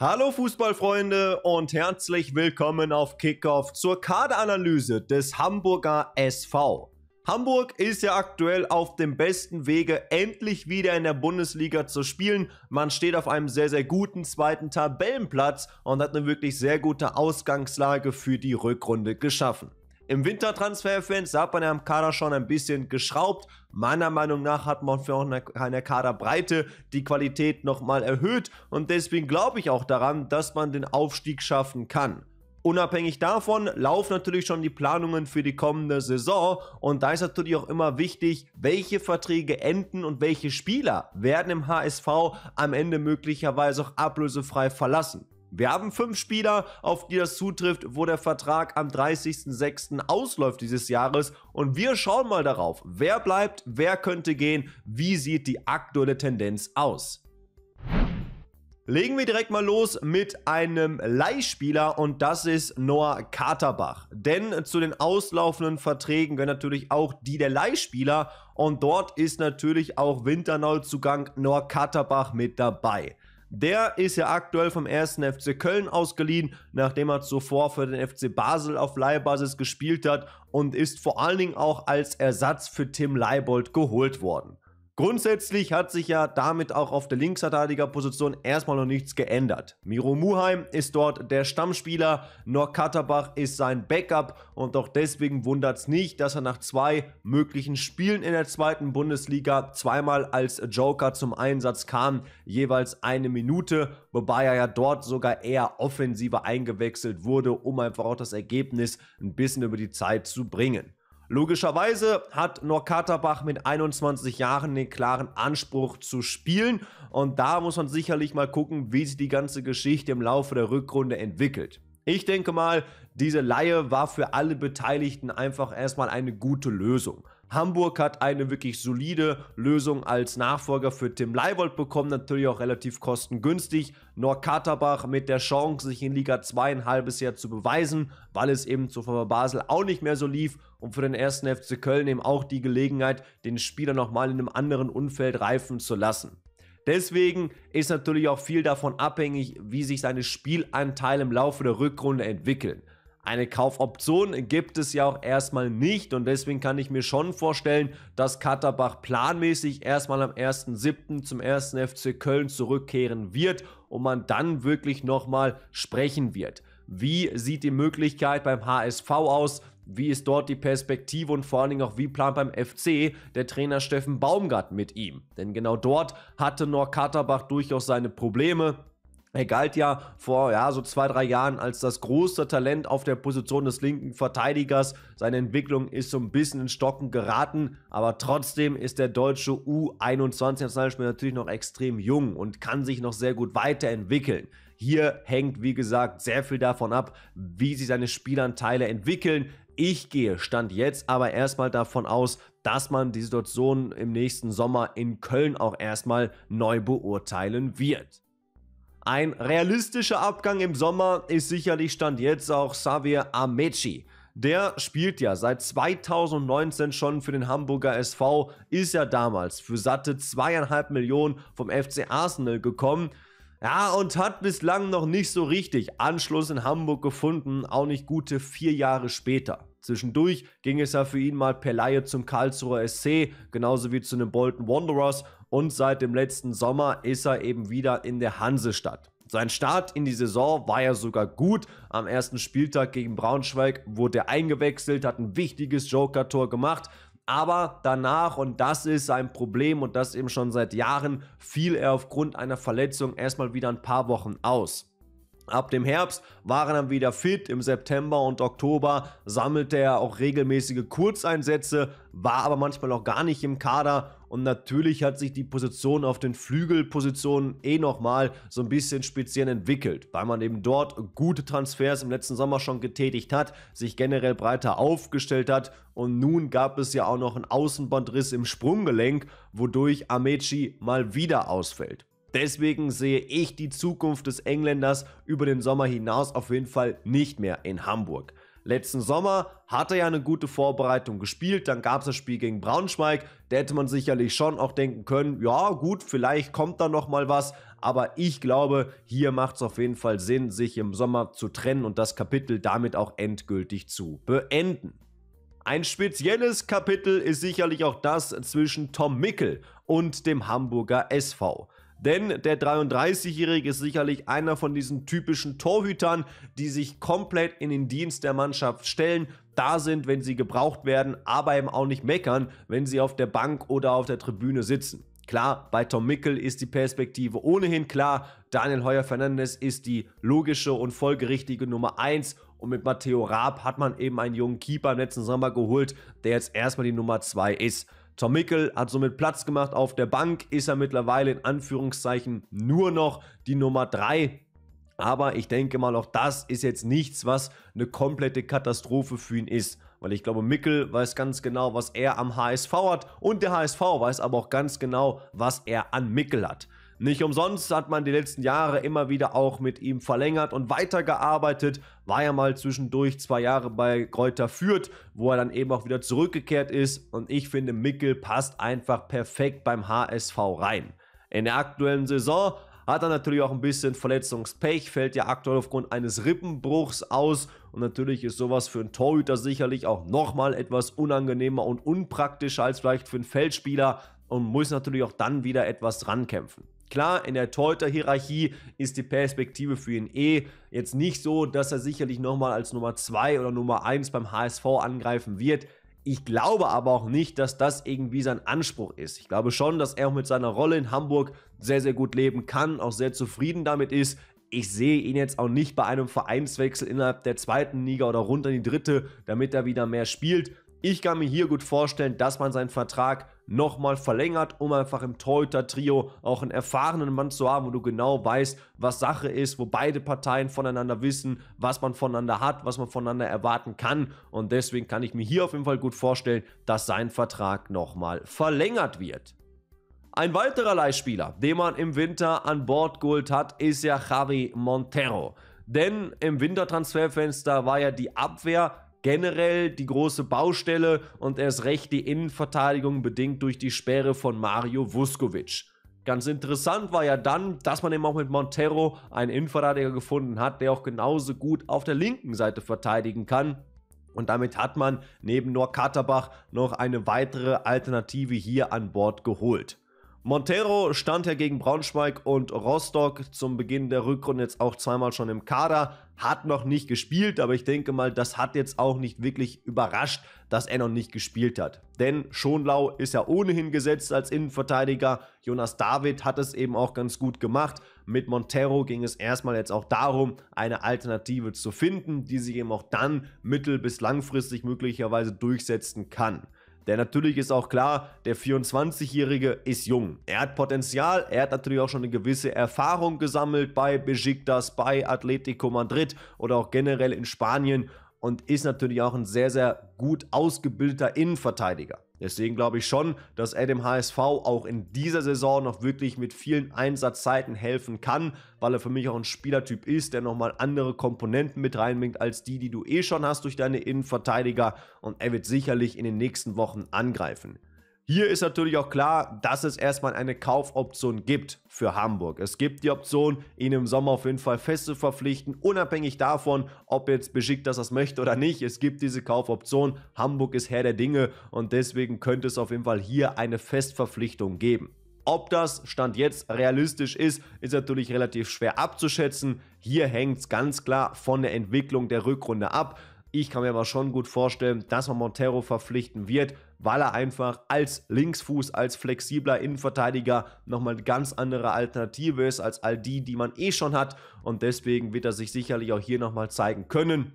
Hallo Fußballfreunde und herzlich willkommen auf Kickoff zur Kaderanalyse des Hamburger SV. Hamburg ist ja aktuell auf dem besten Wege, endlich wieder in der Bundesliga zu spielen. Man steht auf einem sehr, sehr guten zweiten Tabellenplatz und hat eine wirklich sehr gute Ausgangslage für die Rückrunde geschaffen. Im Wintertransferfenster hat man ja am Kader schon ein bisschen geschraubt. Meiner Meinung nach hat man für eine Kaderbreite die Qualität nochmal erhöht und deswegen glaube ich auch daran, dass man den Aufstieg schaffen kann. Unabhängig davon laufen natürlich schon die Planungen für die kommende Saison und da ist natürlich auch immer wichtig, welche Verträge enden und welche Spieler werden im HSV am Ende möglicherweise auch ablösefrei verlassen. Wir haben fünf Spieler, auf die das zutrifft, wo der Vertrag am 30.06. ausläuft dieses Jahres. Und wir schauen mal darauf, wer bleibt, wer könnte gehen, wie sieht die aktuelle Tendenz aus. Legen wir direkt mal los mit einem Leihspieler und das ist Noah Katerbach. Denn zu den auslaufenden Verträgen gehören natürlich auch die der Leihspieler und dort ist natürlich auch winternau Noah Katerbach mit dabei. Der ist ja aktuell vom 1. FC Köln ausgeliehen, nachdem er zuvor für den FC Basel auf Leihbasis gespielt hat und ist vor allen Dingen auch als Ersatz für Tim Leibold geholt worden. Grundsätzlich hat sich ja damit auch auf der Linksverteidigerposition erstmal noch nichts geändert. Miro Muheim ist dort der Stammspieler, Nor Katterbach ist sein Backup und auch deswegen wundert es nicht, dass er nach zwei möglichen Spielen in der zweiten Bundesliga zweimal als Joker zum Einsatz kam, jeweils eine Minute, wobei er ja dort sogar eher offensiver eingewechselt wurde, um einfach auch das Ergebnis ein bisschen über die Zeit zu bringen. Logischerweise hat Norkaterbach mit 21 Jahren den klaren Anspruch zu spielen und da muss man sicherlich mal gucken, wie sich die ganze Geschichte im Laufe der Rückrunde entwickelt. Ich denke mal, diese Laie war für alle Beteiligten einfach erstmal eine gute Lösung. Hamburg hat eine wirklich solide Lösung als Nachfolger für Tim Leibold bekommen, natürlich auch relativ kostengünstig. Norkaterbach mit der Chance, sich in Liga 2 ein halbes Jahr zu beweisen, weil es eben zuvor bei Basel auch nicht mehr so lief und für den ersten FC Köln eben auch die Gelegenheit, den Spieler nochmal in einem anderen Umfeld reifen zu lassen. Deswegen ist natürlich auch viel davon abhängig, wie sich seine Spielanteile im Laufe der Rückrunde entwickeln. Eine Kaufoption gibt es ja auch erstmal nicht und deswegen kann ich mir schon vorstellen, dass Katterbach planmäßig erstmal am 1.7. zum 1. FC Köln zurückkehren wird und man dann wirklich nochmal sprechen wird. Wie sieht die Möglichkeit beim HSV aus? Wie ist dort die Perspektive und vor allen Dingen auch wie plant beim FC der Trainer Steffen Baumgart mit ihm? Denn genau dort hatte Norkaterbach durchaus seine Probleme. Er galt ja vor ja, so zwei, drei Jahren als das große Talent auf der Position des linken Verteidigers. Seine Entwicklung ist so ein bisschen in Stocken geraten, aber trotzdem ist der deutsche U21-Nationalspieler natürlich noch extrem jung und kann sich noch sehr gut weiterentwickeln. Hier hängt, wie gesagt, sehr viel davon ab, wie sich seine Spielanteile entwickeln. Ich gehe Stand jetzt aber erstmal davon aus, dass man die Situation im nächsten Sommer in Köln auch erstmal neu beurteilen wird. Ein realistischer Abgang im Sommer ist sicherlich Stand jetzt auch Xavier Ameci. Der spielt ja seit 2019 schon für den Hamburger SV, ist ja damals für satte zweieinhalb Millionen vom FC Arsenal gekommen. Ja, und hat bislang noch nicht so richtig Anschluss in Hamburg gefunden, auch nicht gute vier Jahre später. Zwischendurch ging es ja für ihn mal per Laie zum Karlsruher SC, genauso wie zu den Bolton Wanderers und seit dem letzten Sommer ist er eben wieder in der Hansestadt. Sein Start in die Saison war ja sogar gut. Am ersten Spieltag gegen Braunschweig wurde er eingewechselt, hat ein wichtiges Joker-Tor gemacht aber danach, und das ist sein Problem und das eben schon seit Jahren, fiel er aufgrund einer Verletzung erstmal wieder ein paar Wochen aus. Ab dem Herbst waren dann wieder fit. Im September und Oktober sammelte er auch regelmäßige Kurzeinsätze, war aber manchmal auch gar nicht im Kader. Und natürlich hat sich die Position auf den Flügelpositionen eh nochmal so ein bisschen speziell entwickelt, weil man eben dort gute Transfers im letzten Sommer schon getätigt hat, sich generell breiter aufgestellt hat. Und nun gab es ja auch noch einen Außenbandriss im Sprunggelenk, wodurch Amechi mal wieder ausfällt. Deswegen sehe ich die Zukunft des Engländers über den Sommer hinaus auf jeden Fall nicht mehr in Hamburg. Letzten Sommer hat er ja eine gute Vorbereitung gespielt, dann gab es das Spiel gegen Braunschweig, da hätte man sicherlich schon auch denken können, ja gut, vielleicht kommt da nochmal was, aber ich glaube, hier macht es auf jeden Fall Sinn, sich im Sommer zu trennen und das Kapitel damit auch endgültig zu beenden. Ein spezielles Kapitel ist sicherlich auch das zwischen Tom Mickel und dem Hamburger SV. Denn der 33-Jährige ist sicherlich einer von diesen typischen Torhütern, die sich komplett in den Dienst der Mannschaft stellen, da sind, wenn sie gebraucht werden, aber eben auch nicht meckern, wenn sie auf der Bank oder auf der Tribüne sitzen. Klar, bei Tom Mickel ist die Perspektive ohnehin klar. Daniel Heuer Fernandes ist die logische und folgerichtige Nummer 1 und mit Matteo Raab hat man eben einen jungen Keeper im letzten Sommer geholt, der jetzt erstmal die Nummer 2 ist. Tom Mickel hat somit Platz gemacht auf der Bank, ist er mittlerweile in Anführungszeichen nur noch die Nummer 3 aber ich denke mal, auch das ist jetzt nichts, was eine komplette Katastrophe für ihn ist. Weil ich glaube, Mickel weiß ganz genau, was er am HSV hat. Und der HSV weiß aber auch ganz genau, was er an Mickel hat. Nicht umsonst hat man die letzten Jahre immer wieder auch mit ihm verlängert und weitergearbeitet. War ja mal zwischendurch zwei Jahre bei Kräuter Fürth, wo er dann eben auch wieder zurückgekehrt ist. Und ich finde, Mickel passt einfach perfekt beim HSV rein. In der aktuellen Saison hat er natürlich auch ein bisschen Verletzungspech, fällt ja aktuell aufgrund eines Rippenbruchs aus und natürlich ist sowas für einen Torhüter sicherlich auch nochmal etwas unangenehmer und unpraktischer als vielleicht für einen Feldspieler und muss natürlich auch dann wieder etwas rankämpfen. Klar, in der teuter hierarchie ist die Perspektive für ihn eh jetzt nicht so, dass er sicherlich nochmal als Nummer 2 oder Nummer 1 beim HSV angreifen wird. Ich glaube aber auch nicht, dass das irgendwie sein Anspruch ist. Ich glaube schon, dass er auch mit seiner Rolle in Hamburg sehr, sehr gut leben kann, auch sehr zufrieden damit ist. Ich sehe ihn jetzt auch nicht bei einem Vereinswechsel innerhalb der zweiten Liga oder runter in die dritte, damit er wieder mehr spielt. Ich kann mir hier gut vorstellen, dass man seinen Vertrag nochmal verlängert, um einfach im Torhüter-Trio auch einen erfahrenen Mann zu haben, wo du genau weißt, was Sache ist, wo beide Parteien voneinander wissen, was man voneinander hat, was man voneinander erwarten kann. Und deswegen kann ich mir hier auf jeden Fall gut vorstellen, dass sein Vertrag nochmal verlängert wird. Ein weiterer Leihspieler, den man im Winter an Bord geholt hat, ist ja Javi Montero. Denn im Wintertransferfenster war ja die Abwehr generell die große Baustelle und erst recht die Innenverteidigung bedingt durch die Sperre von Mario Vuskovic. Ganz interessant war ja dann, dass man eben auch mit Montero einen Innenverteidiger gefunden hat, der auch genauso gut auf der linken Seite verteidigen kann. Und damit hat man neben Noah Katterbach noch eine weitere Alternative hier an Bord geholt. Montero stand ja gegen Braunschweig und Rostock zum Beginn der Rückrunde jetzt auch zweimal schon im Kader, hat noch nicht gespielt, aber ich denke mal, das hat jetzt auch nicht wirklich überrascht, dass er noch nicht gespielt hat. Denn Schonlau ist ja ohnehin gesetzt als Innenverteidiger. Jonas David hat es eben auch ganz gut gemacht. Mit Montero ging es erstmal jetzt auch darum, eine Alternative zu finden, die sich eben auch dann mittel- bis langfristig möglicherweise durchsetzen kann. Denn natürlich ist auch klar, der 24-Jährige ist jung. Er hat Potenzial, er hat natürlich auch schon eine gewisse Erfahrung gesammelt bei Besiktas, bei Atletico Madrid oder auch generell in Spanien und ist natürlich auch ein sehr, sehr gut ausgebildeter Innenverteidiger. Deswegen glaube ich schon, dass er dem HSV auch in dieser Saison noch wirklich mit vielen Einsatzzeiten helfen kann, weil er für mich auch ein Spielertyp ist, der nochmal andere Komponenten mit reinbringt als die, die du eh schon hast durch deine Innenverteidiger. Und er wird sicherlich in den nächsten Wochen angreifen. Hier ist natürlich auch klar, dass es erstmal eine Kaufoption gibt für Hamburg. Es gibt die Option, ihn im Sommer auf jeden Fall fest zu verpflichten, unabhängig davon, ob jetzt Besiktas das möchte oder nicht. Es gibt diese Kaufoption. Hamburg ist Herr der Dinge und deswegen könnte es auf jeden Fall hier eine Festverpflichtung geben. Ob das Stand jetzt realistisch ist, ist natürlich relativ schwer abzuschätzen. Hier hängt es ganz klar von der Entwicklung der Rückrunde ab. Ich kann mir aber schon gut vorstellen, dass man Montero verpflichten wird, weil er einfach als Linksfuß, als flexibler Innenverteidiger nochmal eine ganz andere Alternative ist als all die, die man eh schon hat. Und deswegen wird er sich sicherlich auch hier nochmal zeigen können.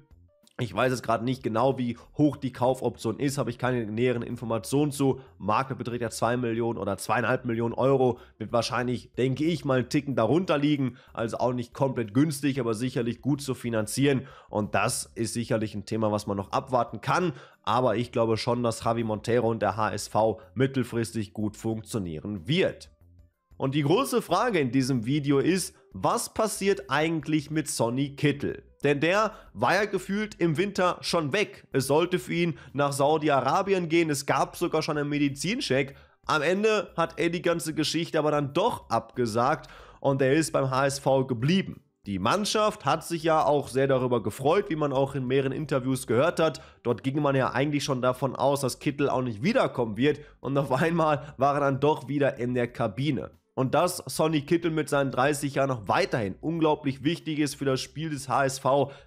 Ich weiß es gerade nicht genau, wie hoch die Kaufoption ist, habe ich keine näheren Informationen zu. Marke beträgt ja 2 Millionen oder 2,5 Millionen Euro, wird wahrscheinlich, denke ich, mal einen Ticken darunter liegen. Also auch nicht komplett günstig, aber sicherlich gut zu finanzieren. Und das ist sicherlich ein Thema, was man noch abwarten kann. Aber ich glaube schon, dass Javi Montero und der HSV mittelfristig gut funktionieren wird. Und die große Frage in diesem Video ist, was passiert eigentlich mit Sonny Kittel? Denn der war ja gefühlt im Winter schon weg. Es sollte für ihn nach Saudi-Arabien gehen, es gab sogar schon einen Medizincheck. Am Ende hat er die ganze Geschichte aber dann doch abgesagt und er ist beim HSV geblieben. Die Mannschaft hat sich ja auch sehr darüber gefreut, wie man auch in mehreren Interviews gehört hat. Dort ging man ja eigentlich schon davon aus, dass Kittel auch nicht wiederkommen wird und auf einmal war er dann doch wieder in der Kabine und dass Sonny Kittel mit seinen 30 Jahren noch weiterhin unglaublich wichtig ist für das Spiel des HSV,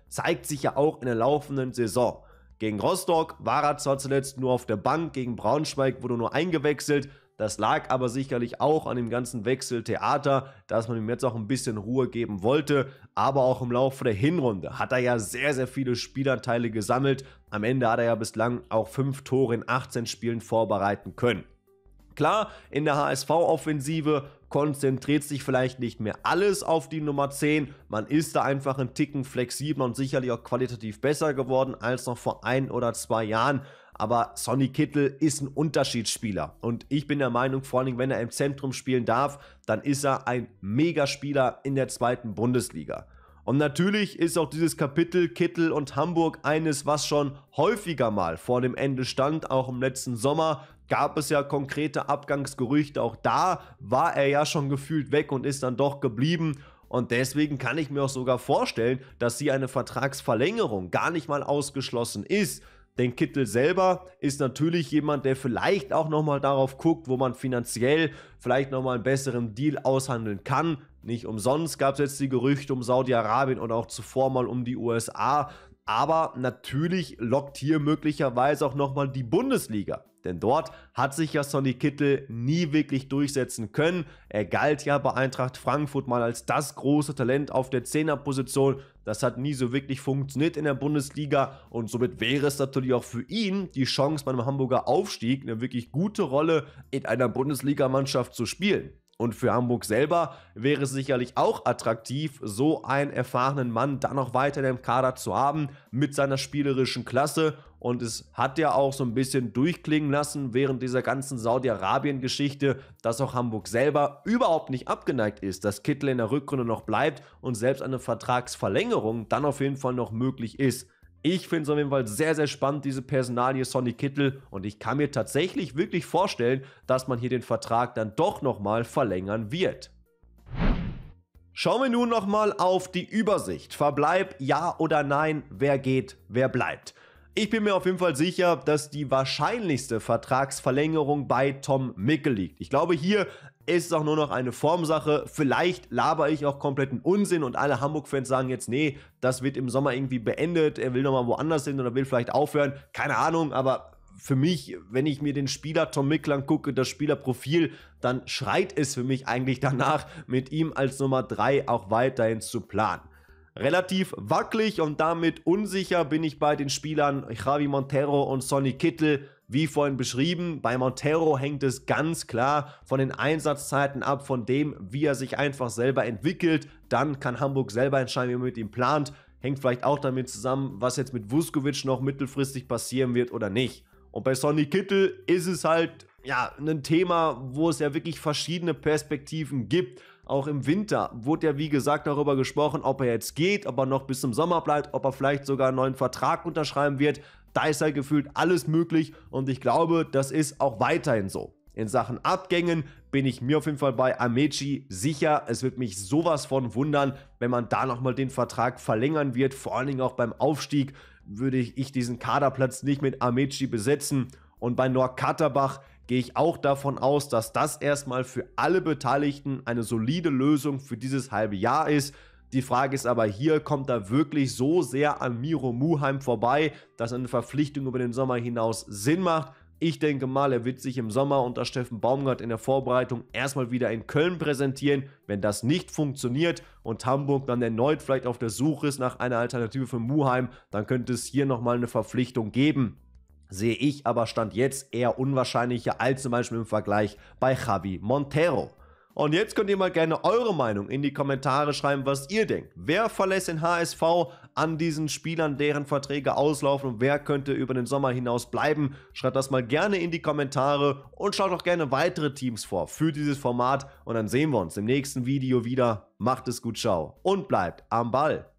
zeigt sich ja auch in der laufenden Saison. Gegen Rostock war er zwar zuletzt nur auf der Bank, gegen Braunschweig wurde nur eingewechselt, das lag aber sicherlich auch an dem ganzen Wechseltheater, dass man ihm jetzt auch ein bisschen Ruhe geben wollte. Aber auch im Laufe der Hinrunde hat er ja sehr, sehr viele Spielanteile gesammelt. Am Ende hat er ja bislang auch fünf Tore in 18 Spielen vorbereiten können. Klar, in der HSV-Offensive konzentriert sich vielleicht nicht mehr alles auf die Nummer 10. Man ist da einfach einen Ticken flexibler und sicherlich auch qualitativ besser geworden als noch vor ein oder zwei Jahren. Aber Sonny Kittel ist ein Unterschiedsspieler. Und ich bin der Meinung, vor allem wenn er im Zentrum spielen darf, dann ist er ein Megaspieler in der zweiten Bundesliga. Und natürlich ist auch dieses Kapitel Kittel und Hamburg eines, was schon häufiger mal vor dem Ende stand, auch im letzten Sommer gab es ja konkrete Abgangsgerüchte. Auch da war er ja schon gefühlt weg und ist dann doch geblieben. Und deswegen kann ich mir auch sogar vorstellen, dass hier eine Vertragsverlängerung gar nicht mal ausgeschlossen ist. Denn Kittel selber ist natürlich jemand, der vielleicht auch nochmal darauf guckt, wo man finanziell vielleicht nochmal einen besseren Deal aushandeln kann. Nicht umsonst gab es jetzt die Gerüchte um Saudi-Arabien und auch zuvor mal um die USA. Aber natürlich lockt hier möglicherweise auch nochmal die Bundesliga. Denn dort hat sich ja Sonny Kittel nie wirklich durchsetzen können. Er galt ja bei Eintracht Frankfurt mal als das große Talent auf der Zehnerposition. Das hat nie so wirklich funktioniert in der Bundesliga und somit wäre es natürlich auch für ihn die Chance, beim Hamburger Aufstieg eine wirklich gute Rolle in einer Bundesligamannschaft zu spielen. Und für Hamburg selber wäre es sicherlich auch attraktiv, so einen erfahrenen Mann dann noch weiter im Kader zu haben mit seiner spielerischen Klasse. Und es hat ja auch so ein bisschen durchklingen lassen während dieser ganzen Saudi-Arabien-Geschichte, dass auch Hamburg selber überhaupt nicht abgeneigt ist, dass Kittel in der Rückrunde noch bleibt und selbst eine Vertragsverlängerung dann auf jeden Fall noch möglich ist. Ich finde es auf jeden Fall sehr, sehr spannend, diese Personalie Sonny Kittel. Und ich kann mir tatsächlich wirklich vorstellen, dass man hier den Vertrag dann doch nochmal verlängern wird. Schauen wir nun nochmal auf die Übersicht. Verbleib, ja oder nein, wer geht, wer bleibt. Ich bin mir auf jeden Fall sicher, dass die wahrscheinlichste Vertragsverlängerung bei Tom Mickel liegt. Ich glaube, hier ist es auch nur noch eine Formsache. Vielleicht laber ich auch kompletten Unsinn und alle Hamburg-Fans sagen jetzt, nee, das wird im Sommer irgendwie beendet, er will nochmal woanders hin oder will vielleicht aufhören. Keine Ahnung, aber für mich, wenn ich mir den Spieler Tom Micklang gucke, das Spielerprofil, dann schreit es für mich eigentlich danach, mit ihm als Nummer 3 auch weiterhin zu planen. Relativ wackelig und damit unsicher bin ich bei den Spielern Javi Montero und Sonny Kittel. Wie vorhin beschrieben, bei Montero hängt es ganz klar von den Einsatzzeiten ab, von dem, wie er sich einfach selber entwickelt. Dann kann Hamburg selber entscheiden, wie man mit ihm plant. Hängt vielleicht auch damit zusammen, was jetzt mit Vuskovic noch mittelfristig passieren wird oder nicht. Und bei Sonny Kittel ist es halt ja ein Thema, wo es ja wirklich verschiedene Perspektiven gibt. Auch im Winter wurde ja wie gesagt darüber gesprochen, ob er jetzt geht, ob er noch bis zum Sommer bleibt, ob er vielleicht sogar einen neuen Vertrag unterschreiben wird. Da ist halt gefühlt alles möglich und ich glaube, das ist auch weiterhin so. In Sachen Abgängen bin ich mir auf jeden Fall bei Amechi sicher. Es wird mich sowas von wundern, wenn man da nochmal den Vertrag verlängern wird. Vor allen Dingen auch beim Aufstieg würde ich diesen Kaderplatz nicht mit Amechi besetzen. Und bei Norkaterbach gehe ich auch davon aus, dass das erstmal für alle Beteiligten eine solide Lösung für dieses halbe Jahr ist. Die Frage ist aber hier, kommt er wirklich so sehr an Miro Muheim vorbei, dass eine Verpflichtung über den Sommer hinaus Sinn macht? Ich denke mal, er wird sich im Sommer unter Steffen Baumgart in der Vorbereitung erstmal wieder in Köln präsentieren. Wenn das nicht funktioniert und Hamburg dann erneut vielleicht auf der Suche ist nach einer Alternative für Muheim, dann könnte es hier nochmal eine Verpflichtung geben. Sehe ich aber Stand jetzt eher unwahrscheinlicher als zum Beispiel im Vergleich bei Javi Montero. Und jetzt könnt ihr mal gerne eure Meinung in die Kommentare schreiben, was ihr denkt. Wer verlässt den HSV an diesen Spielern, deren Verträge auslaufen und wer könnte über den Sommer hinaus bleiben? Schreibt das mal gerne in die Kommentare und schaut auch gerne weitere Teams vor für dieses Format. Und dann sehen wir uns im nächsten Video wieder. Macht es gut, ciao und bleibt am Ball.